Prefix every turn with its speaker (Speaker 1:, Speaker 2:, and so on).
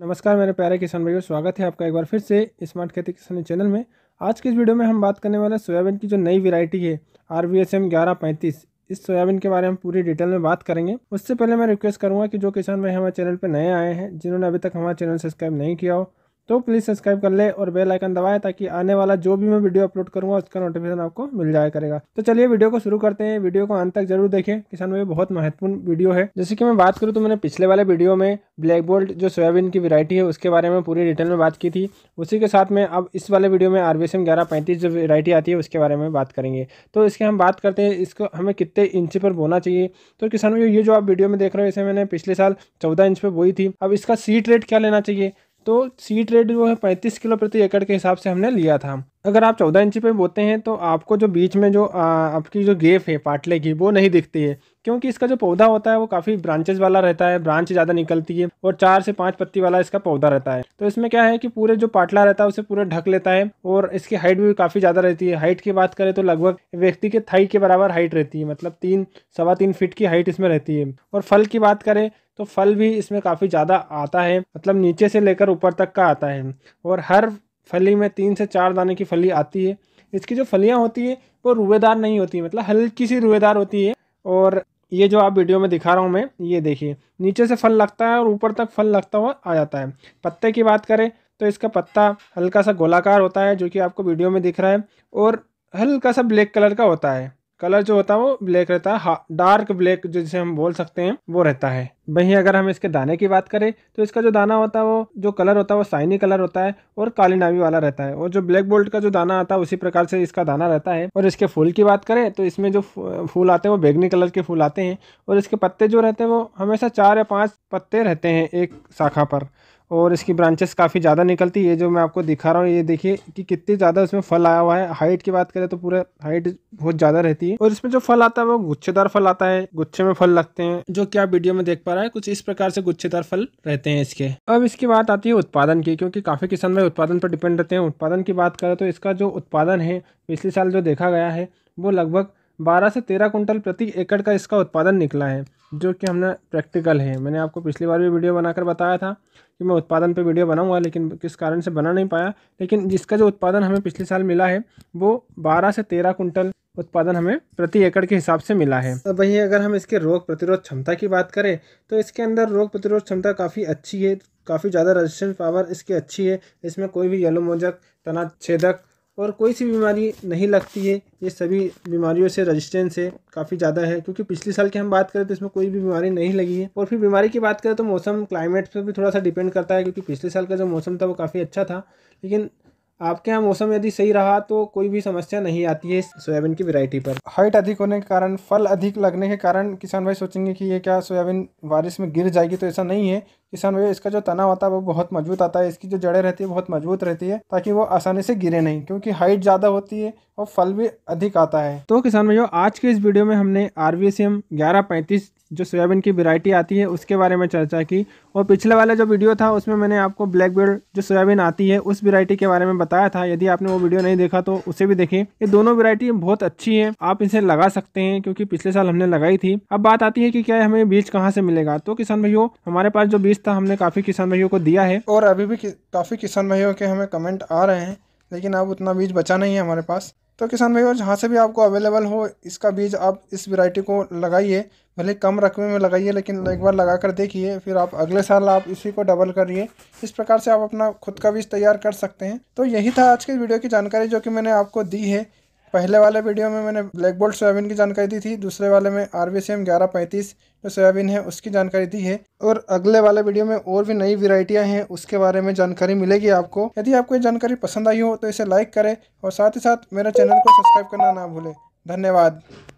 Speaker 1: नमस्कार मेरे प्यारे किसान भाइयों स्वागत है आपका एक बार फिर से स्मार्ट खेती किसान चैनल में आज की इस वीडियो में हम बात करने वाले सोयाबीन की जो नई वैरायटी है आर वी एस एम ग्यारह पैंतीस इस सोयाबीन के बारे में पूरी डिटेल में बात करेंगे उससे पहले मैं रिक्वेस्ट करूँगा कि जो किसान भाई हमारे चैनल पर नए आए हैं जिन्होंने अभी तक हमारा चैनल सब्सक्राइब नहीं किया हो तो प्लीज़ सब्सक्राइब कर ले और बेल आइकन दबाएं ताकि आने वाला जो भी मैं वीडियो अपलोड करूंगा उसका नोटिफिकेशन आपको मिल जाया करेगा तो चलिए वीडियो को शुरू करते हैं वीडियो को अंत तक जरूर देखें किसान भाई बहुत महत्वपूर्ण वीडियो है जैसे कि मैं बात करूँ तो मैंने पिछले वाले वीडियो में ब्लैक बोल्ट जो सोयाबीन की वेरायटी है उसके बारे में पूरी डिटेल में बात की थी उसी के साथ में अब इस वाले वीडियो में आर बी जो वेरायटी आती है उसके बारे में बात करेंगे तो इसके हम बात करते हैं इसको हमें कितने इंच पर बोना चाहिए तो किसान भाई ये जो आप वीडियो में देख रहे हो इसे मैंने पिछले साल चौदह इंच पर बोई थी अब इसका सीट रेट क्या लेना चाहिए तो सी रेट जो है पैंतीस किलो प्रति एकड़ के हिसाब से हमने लिया था अगर आप चौदह इंची पे बोते हैं तो आपको जो बीच में जो आ, आपकी जो गेप है पाटले की वो नहीं दिखती है क्योंकि इसका जो पौधा होता है वो काफ़ी ब्रांचेज वाला रहता है ब्रांच ज़्यादा निकलती है और चार से पाँच पत्ती वाला इसका पौधा रहता है तो इसमें क्या है कि पूरे जो पाटला रहता है उसे पूरे ढक लेता है और इसकी हाइट भी काफ़ी ज़्यादा रहती है हाइट की बात करें तो लगभग व्यक्ति के थाई के बराबर हाइट रहती है मतलब तीन सवा तीन फिट की हाइट इसमें रहती है और फल की बात करें तो फल भी इसमें काफ़ी ज़्यादा आता है मतलब नीचे से लेकर ऊपर तक का आता है और हर फली में तीन से चार दाने की फली आती है इसकी जो फलियाँ होती है वो रुएदार नहीं होती मतलब हल्की सी रुएदार होती है और ये जो आप वीडियो में दिखा रहा हूँ मैं ये देखिए नीचे से फल लगता है और ऊपर तक फल लगता हुआ आ जाता है पत्ते की बात करें तो इसका पत्ता हल्का सा गोलाकार होता है जो कि आपको वीडियो में दिख रहा है और हल्का सा ब्लैक कलर का होता है कलर जो होता है वो ब्लैक रहता है डार्क ब्लैक जो जिसे हम बोल सकते हैं वो रहता है वहीं अगर हम इसके दाने की बात करें तो इसका जो दाना होता है वो जो कलर होता है वो साइनी कलर होता है और काली नावी वाला रहता है और जो ब्लैक बोल्ट का जो दाना आता है उसी प्रकार से इसका दाना रहता है और इसके फूल की बात करें तो इसमें जो फूल आते हैं वो बैगनी कलर के फूल आते हैं और इसके पत्ते जो रहते हैं वो हमेशा चार या पाँच पत्ते रहते हैं एक शाखा पर और इसकी ब्रांचेस काफ़ी ज़्यादा निकलती है जो मैं आपको दिखा रहा हूँ ये देखिए कि कितने ज़्यादा इसमें फल आया हुआ है हाइट की बात करें तो पूरा हाइट बहुत ज़्यादा रहती है और इसमें जो फल आता है वो गुच्छेदार फल आता है गुच्छे में फल लगते हैं जो कि आप वीडियो में देख पा रहे हैं कुछ इस प्रकार से गुच्छेदार फल रहते हैं इसके अब इसकी बात आती है उत्पादन की क्योंकि काफ़ी किसान भाई उत्पादन पर डिपेंड रहते हैं उत्पादन की बात करें तो इसका जो उत्पादन है पिछले साल जो देखा गया है वो लगभग बारह से तेरह कुंटल प्रति एकड़ का इसका उत्पादन निकला है जो कि हमने प्रैक्टिकल है मैंने आपको पिछली बार भी वीडियो बनाकर बताया था कि मैं उत्पादन पे वीडियो बनाऊंगा लेकिन किस कारण से बना नहीं पाया लेकिन जिसका जो उत्पादन हमें पिछले साल मिला है वो बारह से तेरह कुंटल उत्पादन हमें प्रति एकड़ के हिसाब से मिला है अब वहीं अगर हम इसके रोग प्रतिरोध क्षमता की बात करें तो इसके अंदर रोग प्रतिरोध क्षमता काफ़ी अच्छी है काफ़ी ज़्यादा रजिस्टेंस पावर इसकी अच्छी है इसमें कोई भी येलो मोजक तना छेदक और कोई सी बीमारी नहीं लगती है ये सभी बीमारियों से रजिस्टेंस है काफ़ी ज़्यादा है क्योंकि पिछले साल की हम बात करें तो इसमें कोई भी बीमारी नहीं लगी है और फिर बीमारी की बात करें तो मौसम क्लाइमेट पर भी थोड़ा सा डिपेंड करता है क्योंकि पिछले साल का जो मौसम था वो काफ़ी अच्छा था लेकिन आपके यहाँ मौसम यदि सही रहा तो कोई भी समस्या नहीं आती है सोयाबीन की वैरायटी पर हाइट अधिक होने के कारण फल अधिक लगने के कारण किसान भाई सोचेंगे कि ये क्या सोयाबीन बारिश में गिर जाएगी तो ऐसा नहीं है किसान भैया इसका जो तना होता है वो बहुत मजबूत आता है इसकी जो जड़ें रहती है बहुत मजबूत रहती है ताकि वो आसानी से गिरे नहीं क्योंकि हाइट ज़्यादा होती है और फल भी अधिक आता है तो किसान भैया आज के इस वीडियो में हमने आर वी जो सोयाबीन की वैरायटी आती है उसके बारे में चर्चा की और पिछले वाला जो वीडियो था उसमें मैंने आपको ब्लैक बेल्ट जो सोयाबीन आती है उस वेरायटी के बारे में बताया था यदि आपने वो वीडियो नहीं देखा तो उसे भी देखें ये दोनों वेरायटी बहुत अच्छी है आप इसे लगा सकते हैं क्योंकि पिछले साल हमने लगाई थी अब बात आती है कि क्या हमें बीज कहाँ से मिलेगा तो किसान भाइयों हमारे पास जो बीज किस्त हमने काफ़ी किसान भाइयों को दिया है और अभी भी कि, काफ़ी किसान भाइयों के हमें कमेंट आ रहे हैं लेकिन अब उतना बीज बचा नहीं है हमारे पास तो किसान भाइयों जहाँ से भी आपको अवेलेबल हो इसका बीज आप इस वैरायटी को लगाइए भले कम रकमे में लगाइए लेकिन एक बार लगा कर देखिए फिर आप अगले साल आप इसी को डबल करिए इस प्रकार से आप अपना खुद का बीज तैयार कर सकते हैं तो यही था आज के वीडियो की जानकारी जो कि मैंने आपको दी है पहले वाले वीडियो में मैंने ब्लैक बोल्ट सोयाबीन की जानकारी दी थी दूसरे वाले में आर वी सी एम ग्यारह पैंतीस जो सोयाबीन है उसकी जानकारी दी है और अगले वाले वीडियो में और भी नई वेराइटियाँ हैं उसके बारे में जानकारी मिलेगी आपको यदि आपको ये जानकारी पसंद आई हो तो इसे लाइक करें और साथ ही साथ मेरे चैनल को सब्सक्राइब करना ना भूलें धन्यवाद